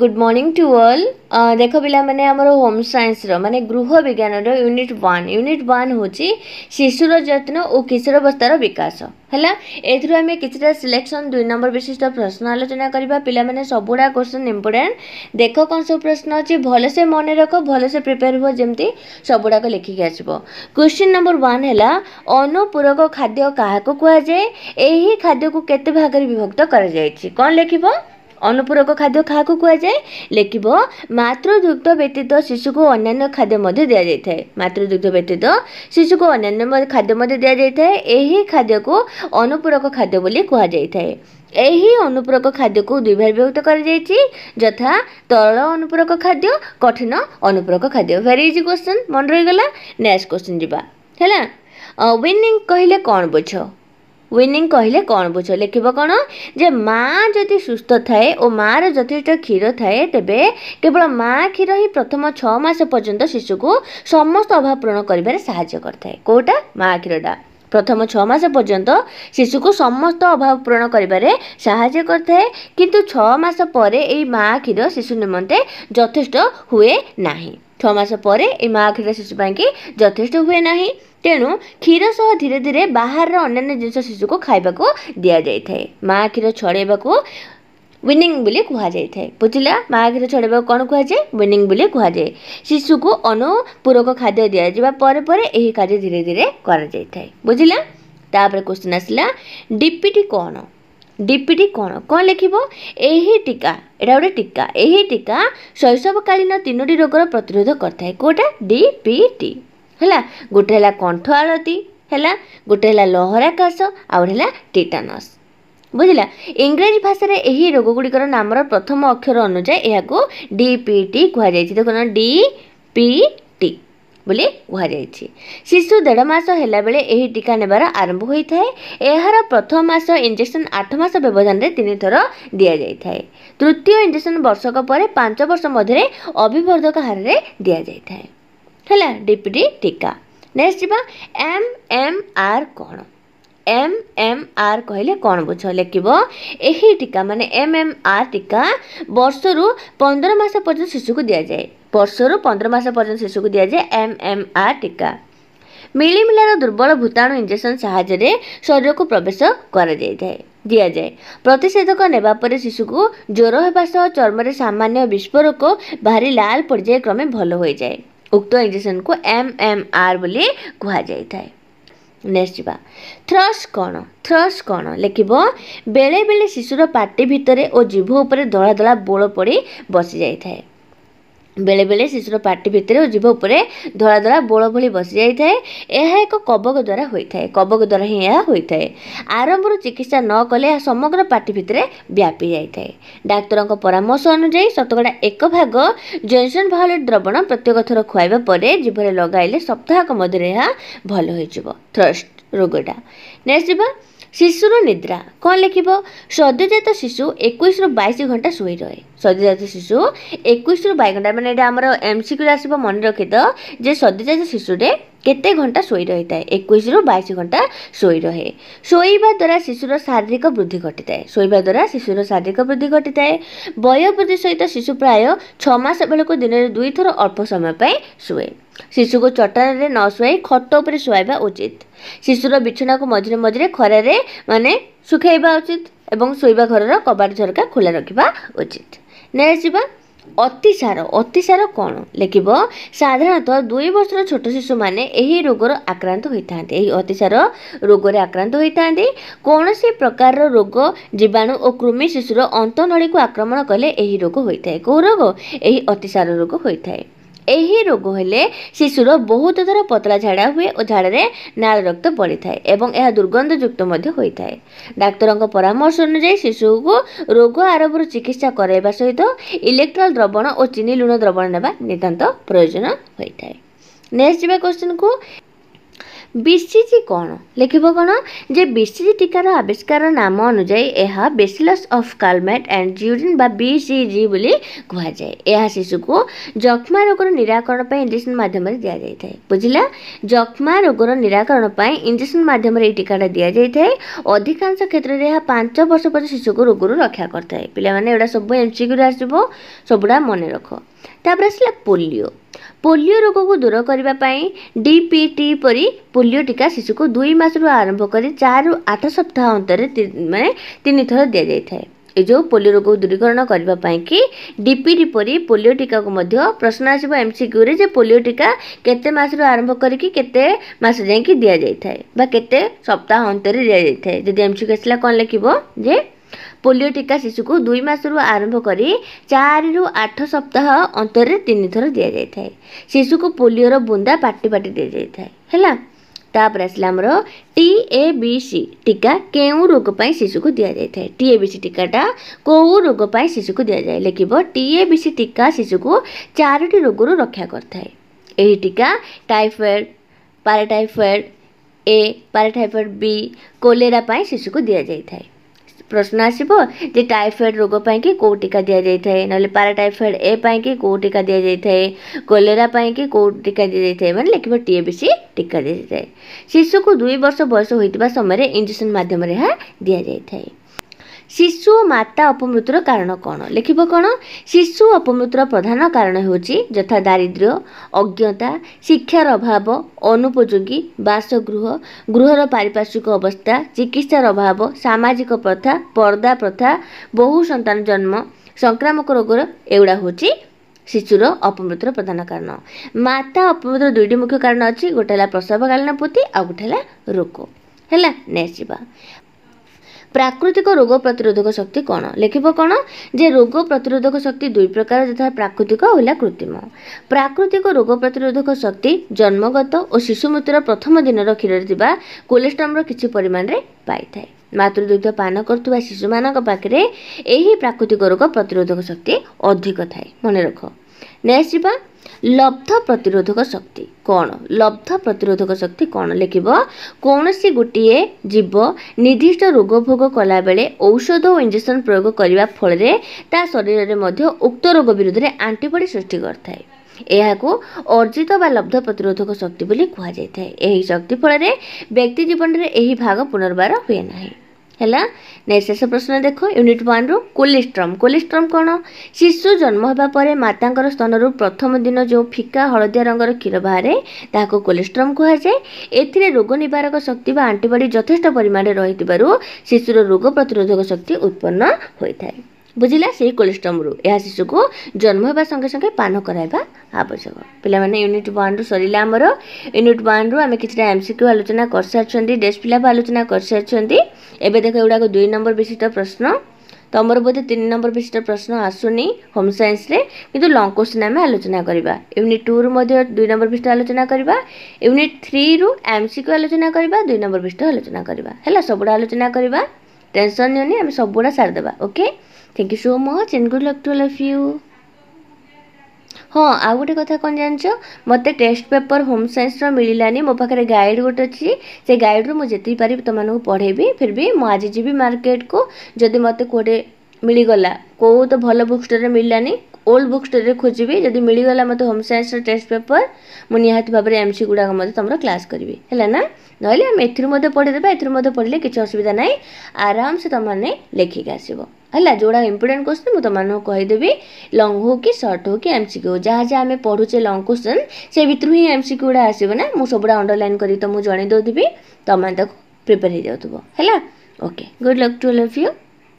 good morning to all দেখ পিলাମାନେ ଆମର home ସାଇନ୍ସର ମାନେ ଗୃହ ବିଜ୍ଞାନର ୟୁନିଟ୍ ୱାନ୍ ୟୁନିଟ୍ ୱାନ୍ ହେଉଛି ଶିଶୁର ଯତ୍ନ ଓ କିଶୋରାବସ୍ଥାର ବିକାଶ ହେଲା ଏଥିରୁ ଆମେ କିଛିଟା ସିଲେକ୍ସନ୍ ଦୁଇ ନମ୍ବର ବିଶିଷ୍ଟ ପ୍ରଶ୍ନ ଆଲୋଚନା କରିବା ପିଲାମାନେ ସବୁଗୁଡ଼ା କୋଶ୍ଚିନ୍ ଇମ୍ପୋର୍ଟାଣ୍ଟ ଦେଖ କ'ଣ ସବୁ ପ୍ରଶ୍ନ ଅଛି ଭଲସେ ମନେ ରଖ ଭଲସେ ପ୍ରିପେୟାର ହୁଅ ଯେମିତି ସବୁଗୁଡ଼ାକ ଲେଖିକି ଆସିବ କ୍ୱେଶ୍ଚିନ୍ ନମ୍ବର ୱାନ୍ ହେଲା ଅନୁପୂରକ ଖାଦ୍ୟ କାହାକୁ କୁହାଯାଏ ଏହି ଖାଦ୍ୟକୁ କେତେ ଭାଗରେ ବିଭକ୍ତ କରାଯାଇଛି କ'ଣ ଲେଖିବ ଅନୁପୂରକ ଖାଦ୍ୟ କାହାକୁ କୁହାଯାଏ ଲେଖିବ ମାତୃଦୁଗ୍ଧ ବ୍ୟତୀତ ଶିଶୁକୁ ଅନ୍ୟାନ୍ୟ ଖାଦ୍ୟ ମଧ୍ୟ ଦିଆଯାଇଥାଏ ମାତୃଦୁଗ୍ଧ ବ୍ୟତୀତ ଶିଶୁକୁ ଅନ୍ୟାନ୍ୟ ଖାଦ୍ୟ ମଧ୍ୟ ଦିଆଯାଇଥାଏ ଏହି ଖାଦ୍ୟକୁ ଅନୁପୂରକ ଖାଦ୍ୟ ବୋଲି କୁହାଯାଇଥାଏ ଏହି ଅନୁପୂରକ ଖାଦ୍ୟକୁ ଦୁଇଭାଗ ବିଭକ୍ତ କରାଯାଇଛି ଯଥା ତରଳ ଅନୁପୂରକ ଖାଦ୍ୟ କଠିନ ଅନୁପୂରକ ଖାଦ୍ୟ ଭେରି ଇଜି କ୍ୱେଶ୍ଚିନ୍ ମନେ ରହିଗଲା ନେକ୍ସଟ କ୍ୱେଶ୍ଚିନ୍ ଯିବା ହେଲା ୱିନିଂ କହିଲେ କ'ଣ ବୁଝ ୱିନିଂ କହିଲେ କ'ଣ ବୁଝ ଲେଖିବ କ'ଣ ଯେ ମା ଯଦି ସୁସ୍ଥ ଥାଏ ଓ ମାଆର ଯଥେଷ୍ଟ କ୍ଷୀର ଥାଏ ତେବେ କେବଳ ମା କ୍ଷୀର ହିଁ ପ୍ରଥମ ଛଅ ମାସ ପର୍ଯ୍ୟନ୍ତ ଶିଶୁକୁ ସମସ୍ତ ଅଭାବ ପୂରଣ କରିବାରେ ସାହାଯ୍ୟ କରିଥାଏ କେଉଁଟା ମା କ୍ଷୀରଟା ପ୍ରଥମ ଛଅ ମାସ ପର୍ଯ୍ୟନ୍ତ ଶିଶୁକୁ ସମସ୍ତ ଅଭାବ ପୂରଣ କରିବାରେ ସାହାଯ୍ୟ କରିଥାଏ କିନ୍ତୁ ଛଅ ମାସ ପରେ ଏହି ମା କ୍ଷୀର ଶିଶୁ ନିମନ୍ତେ ଯଥେଷ୍ଟ ହୁଏ ନାହିଁ ଛଅ ମାସ ପରେ ଏହି ମା' କ୍ଷୀର ଶିଶୁ ପାଇଁକି ଯଥେଷ୍ଟ ହୁଏ ନାହିଁ ତେଣୁ କ୍ଷୀର ସହ ଧୀରେ ଧୀରେ ବାହାରର ଅନ୍ୟାନ୍ୟ ଜିନିଷ ଶିଶୁକୁ ଖାଇବାକୁ ଦିଆଯାଇଥାଏ ମା' କ୍ଷୀର ଛଡ଼େଇବାକୁ ୱିନିଂ ବୋଲି କୁହାଯାଇଥାଏ ବୁଝିଲା ମା' କ୍ଷୀର ଛଡ଼େଇବାକୁ କ'ଣ କୁହାଯାଏ ୱିନିଂ ବୋଲି କୁହାଯାଏ ଶିଶୁକୁ ଅନୁପୂରକ ଖାଦ୍ୟ ଦିଆଯିବା ପରେ ପରେ ଏହି କାର୍ଯ୍ୟ ଧୀରେ ଧୀରେ କରାଯାଇଥାଏ ବୁଝିଲା ତାପରେ କୋଶ୍ଚିନ୍ ଆସିଲା ଡିପିଟି କ'ଣ ଡିପିଡ଼ି କ'ଣ କ'ଣ ଲେଖିବ ଏହି ଟୀକା ଏଇଟା ଗୋଟେ ଟୀକା ଏହି ଟୀକା ଶୈଶବକାଳୀନ ତିନୋଟି ରୋଗର ପ୍ରତିରୋଧ କରିଥାଏ କେଉଁଟା ଡି ପି ଟି ହେଲା ଗୋଟେ ହେଲା କଣ୍ଠ ଆଳତି ହେଲା ଗୋଟେ ହେଲା ଲହରା କାଶ ଆଉ ଗୋଟେ ହେଲା ଟିଟାନସ୍ ବୁଝିଲା ଇଂରାଜୀ ଭାଷାରେ ଏହି ରୋଗ ଗୁଡ଼ିକର ନାମର ପ୍ରଥମ ଅକ୍ଷର ଅନୁଯାୟୀ ଏହାକୁ ଡି ପି ଟି କୁହାଯାଇଛି ଦେଖନ୍ତୁ ଡି ପି ବୋଲି କୁହାଯାଇଛି ଶିଶୁ ଦେଢ଼ ମାସ ହେଲାବେଳେ ଏହି ଟୀକା ନେବାର ଆରମ୍ଭ ହୋଇଥାଏ ଏହାର ପ୍ରଥମ ମାସ ଇଞ୍ଜେକ୍ସନ୍ ଆଠ ମାସ ବ୍ୟବଧାନରେ ତିନିଥର ଦିଆଯାଇଥାଏ ତୃତୀୟ ଇଞ୍ଜେକ୍ସନ୍ ବର୍ଷକ ପରେ ପାଞ୍ଚ ବର୍ଷ ମଧ୍ୟରେ ଅଭିବର୍ଦ୍ଧକ ହାରରେ ଦିଆଯାଇଥାଏ ହେଲା ଡିପିଡି ଟୀକା ନେକ୍ସଟ ଯିବା ଏମ୍ ଏମ୍ ଆର୍ କ'ଣ ଏମ୍ ଏମ୍ ଆର୍ କହିଲେ କ'ଣ ବୁଝ ଲେଖିବ ଏହି ଟୀକା ମାନେ ଏମ୍ ଏମ୍ ଆର୍ ଟୀକା ବର୍ଷରୁ ପନ୍ଦର ମାସ ପର୍ଯ୍ୟନ୍ତ ଶିଶୁକୁ ଦିଆଯାଏ ବର୍ଷରୁ ପନ୍ଦର ମାସ ପର୍ଯ୍ୟନ୍ତ ଶିଶୁକୁ ଦିଆଯାଏ ଏମ୍ ଏମ୍ ଆର୍ ଟୀକା ମିଳିମିଲାର ଦୁର୍ବଳ ଭୂତାଣୁ ଇଞ୍ଜେକ୍ସନ୍ ସାହାଯ୍ୟରେ ଶରୀରକୁ ପ୍ରବେଶ କରାଯାଇଥାଏ ଦିଆଯାଏ ପ୍ରତିଷେଧକ ନେବା ପରେ ଶିଶୁକୁ ଜ୍ୱର ହେବା ସହ ଚର୍ମରେ ସାମାନ୍ୟ ବିସ୍ଫୋରକ ଭାରି ଲାଲ ପର୍ଯ୍ୟାୟ କ୍ରମେ ଭଲ ହୋଇଯାଏ ଉକ୍ତ ଇଞ୍ଜେକ୍ସନ୍କୁ ଏମ୍ ଏମ୍ ଆର୍ ବୋଲି କୁହାଯାଇଥାଏ ନେକ୍ସଟ ଯିବା ଥ୍ରସ୍ କ'ଣ ଥ୍ରସ୍ କ'ଣ ଲେଖିବ ବେଳେବେଳେ ଶିଶୁର ପାଟି ଭିତରେ ଓ ଜିଭ ଉପରେ ଧଳା ଧଳା ବୋଳ ପଡ଼ି ବସିଯାଇଥାଏ ବେଳେବେଳେ ଶିଶୁର ପାଟି ଭିତରେ ଓ ଜିଭ ଉପରେ ଧଳା ଧଳା ବୋଳ ଭଳି ବସିଯାଇଥାଏ ଏହା ଏକ କବକ ଦ୍ୱାରା ହୋଇଥାଏ କବକ ଦ୍ୱାରା ହିଁ ଏହା ହୋଇଥାଏ ଆରମ୍ଭରୁ ଚିକିତ୍ସା ନ କଲେ ଏହା ସମଗ୍ର ପାଟି ଭିତରେ ବ୍ୟାପି ଯାଇଥାଏ ଡାକ୍ତରଙ୍କ ପରାମର୍ଶ ଅନୁଯାୟୀ ଶତକଡ଼ା ଏକ ଭାଗ ଜେନସନ୍ ଭାଓଲେଟ୍ ଦ୍ରବଣ ପ୍ରତ୍ୟେକ ଥର ଖୁଆଇବା ପରେ ଜିଭରେ ଲଗାଇଲେ ସପ୍ତାହକ ମଧ୍ୟରେ ଏହା ଭଲ ହୋଇଯିବ ଥ୍ରଷ୍ଟ ରୋଗଟା ନେକ୍ସଟ୍ ଯିବା ଶିଶୁର ନିଦ୍ରା କ'ଣ ଲେଖିବ ସଦ୍ୟଜାତ ଶିଶୁ ଏକୋଇଶରୁ ବାଇଶ ଘଣ୍ଟା ଶୋଇ ରହେ ସଦ୍ୟଜାତ ଶିଶୁ ଏକୋଇଶରୁ ବାଇଶ ଘଣ୍ଟା ମାନେ ଏଇଟା ଆମର ଏମ୍ସିକ୍ୟୁରେ ଆସିବ ମନେ ରଖିଥାଅ ଯେ ସଦ୍ୟଜାତ ଶିଶୁରେ କେତେ ଘଣ୍ଟା ଶୋଇ ରହିଥାଏ ଏକୋଇଶରୁ ବାଇଶ ଘଣ୍ଟା ଶୋଇ ରହେ ଶୋଇବା ଦ୍ୱାରା ଶିଶୁର ଶାରୀରିକ ବୃଦ୍ଧି ଘଟିଥାଏ ଶୋଇବା ଦ୍ୱାରା ଶିଶୁର ଶାରୀରିକ ବୃଦ୍ଧି ଘଟିଥାଏ ବୟ ବୃଦ୍ଧି ସହିତ ଶିଶୁ ପ୍ରାୟ ଛଅ ମାସ ବେଳକୁ ଦିନରେ ଦୁଇଥର ଅଳ୍ପ ସମୟ ପାଇଁ ଶୁଏ ଶିଶୁକୁ ଚଟାଣରେ ନ ଶୁଆଇ ଖଟ ଉପରେ ଶୁଆଇବା ଉଚିତ ଶିଶୁର ବିଛଣାକୁ ମଝିରେ ମଝିରେ ଖରାରେ ମାନେ ଶୁଖାଇବା ଉଚିତ ଏବଂ ଶୋଇବା ଘରର କବାଟ ଝରକା ଖୋଲା ରଖିବା ଉଚିତ ଯିବା ଅତିସାର ଅତିସାର କ'ଣ ଲେଖିବ ସାଧାରଣତଃ ଦୁଇ ବର୍ଷର ଛୋଟ ଶିଶୁମାନେ ଏହି ରୋଗର ଆକ୍ରାନ୍ତ ହୋଇଥାନ୍ତି ଏହି ଅତିସାର ରୋଗରେ ଆକ୍ରାନ୍ତ ହୋଇଥାନ୍ତି କୌଣସି ପ୍ରକାରର ରୋଗ ଜୀବାଣୁ ଓ କୃମି ଶିଶୁର ଅନ୍ତନଳୀକୁ ଆକ୍ରମଣ କଲେ ଏହି ରୋଗ ହୋଇଥାଏ କେଉଁ ରୋଗ ଏହି ଅତିସାର ରୋଗ ହୋଇଥାଏ ଏହି ରୋଗ ହେଲେ ଶିଶୁର ବହୁତ ଥର ପତଳା ଝାଡ଼ା ହୁଏ ଓ ଝାଡ଼ାରେ ନାଳ ରକ୍ତ ପଡ଼ିଥାଏ ଏବଂ ଏହା ଦୁର୍ଗନ୍ଧଯୁକ୍ତ ମଧ୍ୟ ହୋଇଥାଏ ଡାକ୍ତରଙ୍କ ପରାମର୍ଶ ଅନୁଯାୟୀ ଶିଶୁକୁ ରୋଗ ଆରମ୍ଭରୁ ଚିକିତ୍ସା କରାଇବା ସହିତ ଇଲେକ୍ଟ୍ରାଲ୍ ଦ୍ରବଣ ଓ ଚିନି ଲୁଣ ଦ୍ରବଣ ନେବା ନିତାନ୍ତ ପ୍ରୟୋଜନ ହୋଇଥାଏ ନେକ୍ସଟ୍ ଯିବା କୋଶ୍ଚିନ୍କୁ ବିସିଜି କ'ଣ ଲେଖିବ କ'ଣ ଯେ ବିସିଜି ଟୀକାର ଆବିଷ୍କାର ନାମ ଅନୁଯାୟୀ ଏହା ବେସିଲସ୍ ଅଫ୍ କାଲମେଟ୍ ଆଣ୍ଡ ଜିଉରିନ୍ ବା ବିସିଜି ବୋଲି କୁହାଯାଏ ଏହା ଶିଶୁକୁ ଯକ୍ଷ୍ମା ରୋଗର ନିରାକରଣ ପାଇଁ ଇଞ୍ଜେକ୍ସନ୍ ମାଧ୍ୟମରେ ଦିଆଯାଇଥାଏ ବୁଝିଲା ଯକ୍ଷ୍ମା ରୋଗର ନିରାକରଣ ପାଇଁ ଇଞ୍ଜେକ୍ସନ୍ ମାଧ୍ୟମରେ ଏହି ଟୀକାଟା ଦିଆଯାଇଥାଏ ଅଧିକାଂଶ କ୍ଷେତ୍ରରେ ଏହା ପାଞ୍ଚ ବର୍ଷ ପରେ ଶିଶୁକୁ ରୋଗରୁ ରକ୍ଷା କରିଥାଏ ପିଲାମାନେ ଏଗୁଡ଼ା ସବୁ ଏମ୍ସିକ୍ୟୁରେ ଆସିବ ସବୁଗୁଡ଼ା ମନେ ରଖ ତାପରେ ଆସିଲା ପୋଲିଓ पोलि रोगको दूरक डिपिटी परि पोलियो टी शिशु दुई मासु आरम्भ चार आठ सप्ताह अन्त मिया यो जो पोलियो दूरीकरण कि डिपिटी परि पोलियो टीका प्रश्न आसिक्यु पोलियो टिका केते मास रु आरम्भ गरिक केते मास जाइक दिए सप्ताह अन्त एमसि क्यु आसला ପୋଲିଓ ଟୀକା ଶିଶୁକୁ ଦୁଇ ମାସରୁ ଆରମ୍ଭ କରି ଚାରିରୁ ଆଠ ସପ୍ତାହ ଅନ୍ତରରେ ତିନିଥର ଦିଆଯାଇଥାଏ ଶିଶୁକୁ ପୋଲିଓର ବୁନ୍ଦା ପାଟି ପାଟି ଦିଆଯାଇଥାଏ ହେଲା ତାପରେ ଆସିଲା ଆମର ଟି ଏ ବି ସି ଟୀକା କେଉଁ ରୋଗ ପାଇଁ ଶିଶୁକୁ ଦିଆଯାଇଥାଏ ଟି ଏ ବି ସି ଟୀକାଟା କେଉଁ ରୋଗ ପାଇଁ ଶିଶୁକୁ ଦିଆଯାଏ ଲେଖିବ ଟି ଏ ବି ସି ଟୀକା ଶିଶୁକୁ ଚାରୋଟି ରୋଗରୁ ରକ୍ଷା କରିଥାଏ ଏହି ଟୀକା ଟାଇଫଏଡ଼୍ ପାରାଟାଇଫଏଡ଼୍ ଏ ପାରାଟାଇଫଏଡ଼୍ ବି କୋଲେରା ପାଇଁ ଶିଶୁକୁ ଦିଆଯାଇଥାଏ प्रश्न आसो जो टाइफएड रोग कि कौ टीका दि जाए थे ना पाराटाइफएड ए कि कौ टीका दि जाए थे कोलेरा कि कौ टीका दि जाए मैंने मतलब लिखे टीए बी सी टीका दि जाए शिशु को दुई बर्ष बयस होता समय इंजेक्शन मध्यम दि जाए ଶିଶୁ ଓ ମାତା ଅପମୃତ୍ୟୁର କାରଣ କ'ଣ ଲେଖିବ କ'ଣ ଶିଶୁ ଅପମୃତ୍ୟୁର ପ୍ରଧାନ କାରଣ ହେଉଛି ଯଥା ଦାରିଦ୍ର୍ୟ ଅଜ୍ଞତା ଶିକ୍ଷାର ଅଭାବ ଅନୁପଯୋଗୀ ବାସଗୃହ ଗୃହର ପାରିପାର୍ଶ୍ୱିକ ଅବସ୍ଥା ଚିକିତ୍ସାର ଅଭାବ ସାମାଜିକ ପ୍ରଥା ପର୍ଦ୍ଦା ପ୍ରଥା ବହୁ ସନ୍ତାନ ଜନ୍ମ ସଂକ୍ରାମକ ରୋଗର ଏଗୁଡ଼ା ହେଉଛି ଶିଶୁର ଅପମୃତ୍ୟୁର ପ୍ରଧାନ କାରଣ ମାତା ଅପମୃତ୍ୟୁର ଦୁଇଟି ମୁଖ୍ୟ କାରଣ ଅଛି ଗୋଟେ ହେଲା ପ୍ରସବକାଳୀନ ପୋତି ଆଉ ଗୋଟେ ହେଲା ରୋଗ ହେଲା ନେକ୍ସଟ୍ ଯିବା ପ୍ରାକୃତିକ ରୋଗ ପ୍ରତିରୋଧକ ଶକ୍ତି କ'ଣ ଲେଖିବ କ'ଣ ଯେ ରୋଗ ପ୍ରତିରୋଧକ ଶକ୍ତି ଦୁଇ ପ୍ରକାର ଯଥା ପ୍ରାକୃତିକ ହେଲା କୃତ୍ରିମ ପ୍ରାକୃତିକ ରୋଗ ପ୍ରତିରୋଧକ ଶକ୍ତି ଜନ୍ମଗତ ଓ ଶିଶୁ ମୃତ୍ୟୁର ପ୍ରଥମ ଦିନର କ୍ଷୀରରେ ଥିବା କୋଲେଷ୍ଟ୍ରମର କିଛି ପରିମାଣରେ ପାଇଥାଏ ମାତୃଦୁଗ୍ଧ ପାନ କରୁଥିବା ଶିଶୁମାନଙ୍କ ପାଖରେ ଏହି ପ୍ରାକୃତିକ ରୋଗ ପ୍ରତିରୋଧକ ଶକ୍ତି ଅଧିକ ଥାଏ ମନେ ରଖ ନେକ୍ସଟ୍ ଯିବା ଲବ୍ଧ ପ୍ରତିରୋଧକ ଶକ୍ତି କ'ଣ ଲବ୍ଧ ପ୍ରତିରୋଧକ ଶକ୍ତି କ'ଣ ଲେଖିବ କୌଣସି ଗୋଟିଏ ଜୀବ ନିର୍ଦ୍ଦିଷ୍ଟ ରୋଗ ଭୋଗ କଲାବେଳେ ଔଷଧ ଓ ଇଞ୍ଜେକ୍ସନ୍ ପ୍ରୟୋଗ କରିବା ଫଳରେ ତା ଶରୀରରେ ମଧ୍ୟ ଉକ୍ତ ରୋଗ ବିରୋଧରେ ଆଣ୍ଟିବଡ଼ି ସୃଷ୍ଟି କରିଥାଏ ଏହାକୁ ଅର୍ଜିତ ବା ଲବ୍ଧ ପ୍ରତିରୋଧକ ଶକ୍ତି ବୋଲି କୁହାଯାଇଥାଏ ଏହି ଶକ୍ତି ଫଳରେ ବ୍ୟକ୍ତି ଜୀବନରେ ଏହି ଭାଗ ପୁନର୍ବାର ହୁଏ ନାହିଁ ହେଲା ନେକ୍ସଟ ଶେଷ ପ୍ରଶ୍ନ ଦେଖ ୟୁନିଟ୍ ୱାନ୍ରୁ କୋଲେଷ୍ଟ୍ରମ୍ କୋଲେଷ୍ଟ୍ରମ୍ କ'ଣ ଶିଶୁ ଜନ୍ମ ହେବା ପରେ ମାତାଙ୍କର ସ୍ତନରୁ ପ୍ରଥମ ଦିନ ଯେଉଁ ଫିକା ହଳଦିଆ ରଙ୍ଗର କ୍ଷୀର ବାହାରେ ତାହାକୁ କୋଲେଷ୍ଟ୍ରମ୍ କୁହାଯାଏ ଏଥିରେ ରୋଗ ନିବାରକ ଶକ୍ତି ବା ଆଣ୍ଟିବଡ଼ି ଯଥେଷ୍ଟ ପରିମାଣରେ ରହିଥିବାରୁ ଶିଶୁର ରୋଗ ପ୍ରତିରୋଧକ ଶକ୍ତି ଉତ୍ପନ୍ନ ହୋଇଥାଏ ବୁଝିଲା ସେଇ କୋଲେଷ୍ଟ୍ରମରୁ ଏହା ଶିଶୁକୁ ଜନ୍ମ ହେବା ସଙ୍ଗେ ସଙ୍ଗେ ପାନ କରାଇବା ଆବଶ୍ୟକ ପିଲାମାନେ ୟୁନିଟ୍ ୱାନ୍ରୁ ସରିଲା ଆମର ୟୁନିଟ୍ ୱାନ୍ରୁ ଆମେ କିଛିଟା ଏମ୍ ସି କ୍ୟୁ ଆଲୋଚନା କରିସାରିଛନ୍ତି ଡେସ୍ ପିଲା ବି ଆଲୋଚନା କରିସାରିଛନ୍ତି ଏବେ ଦେଖ ଏଗୁଡ଼ାକ ଦୁଇ ନମ୍ବର ବିଶିଷ୍ଟ ପ୍ରଶ୍ନ ତୁମର ବୋଧେ ତିନି ନମ୍ବର ବିଶିଷ୍ଟ ପ୍ରଶ୍ନ ଆସୁନି ହୋମ୍ ସାଇନ୍ସରେ କିନ୍ତୁ ଲଙ୍ଗ୍ କୋଶ୍ଚିନ୍ ଆମେ ଆଲୋଚନା କରିବା ୟୁନିଟ୍ ଟୁରୁ ମଧ୍ୟ ଦୁଇ ନମ୍ବର ବିଷ୍ଟ ଆଲୋଚନା କରିବା ୟୁନିଟ୍ ଥ୍ରୀରୁ ଏମ୍ ସି କ୍ୟୁ ଆଲୋଚନା କରିବା ଦୁଇ ନମ୍ବର ବିଷ୍ଟ ଆଲୋଚନା କରିବା ହେଲା ସବୁଗୁଡ଼ା ଆଲୋଚନା କରିବା ଟେନସନ୍ ନିଅନି ଆମେ ସବୁଗୁଡ଼ା ସାରିଦେବା okay thank you so much and good luck to all of you ହଁ ଆଉ ଗୋଟେ କଥା କ'ଣ ଜାଣିଛ ମୋତେ ଟେଷ୍ଟ ପେପର୍ ହୋମ୍ ସାଇନ୍ସର ମିଳିଲାନି ମୋ ପାଖରେ ଗାଇଡ଼ ଗୋଟେ ଅଛି ସେ ଗାଇଡ଼ରୁ ମୁଁ ଯେତିକି ପାରିବି ତୁମମାନଙ୍କୁ ପଢ଼େଇବି ଫିର୍ ବି ମୁଁ ଆଜି ଯିବି ମାର୍କେଟକୁ ଯଦି ମୋତେ କେଉଁଠି ମିଳିଗଲା କେଉଁ ତ ଭଲ ବୁକ୍ ଷ୍ଟୋର୍ରେ ମିଳିଲାନି ଓଲ୍ଡ ବୁକ୍ ଷ୍ଟୋର୍ରେ ଖୋଜିବି ଯଦି ମିଳିଗଲା ମୋତେ ହୋମ୍ ସାଇନ୍ସର ଟେଷ୍ଟ ପେପର୍ ମୁଁ ନିହାତି ଭାବରେ ଏମ୍ ସି ଗୁଡ଼ାକ ମଧ୍ୟ ତୁମର କ୍ଲାସ୍ କରିବି ହେଲା ନା ନହେଲେ ଆମେ ଏଥିରୁ ମଧ୍ୟ ପଢ଼ିଦେବା ଏଥିରୁ ମଧ୍ୟ ପଢ଼ିଲେ କିଛି ଅସୁବିଧା ନାହିଁ ଆରାମସେ ତୁମମାନେ ଲେଖିକି ଆସିବ है जोड़ा इंपोर्टां क्वेश्चन मुझ तुम कहीदेवी लंग हो कि सर्ट हो कि एम सिक्यू जहाँ जहाँ पढ़ुचे लंग क्वेश्चन से भितर ही एम सिक्यू गुड़ा आसना मुझे सबूत अंडरलैन करी तुमको जनईदेवी तुम्हें prepare okay good luck to love you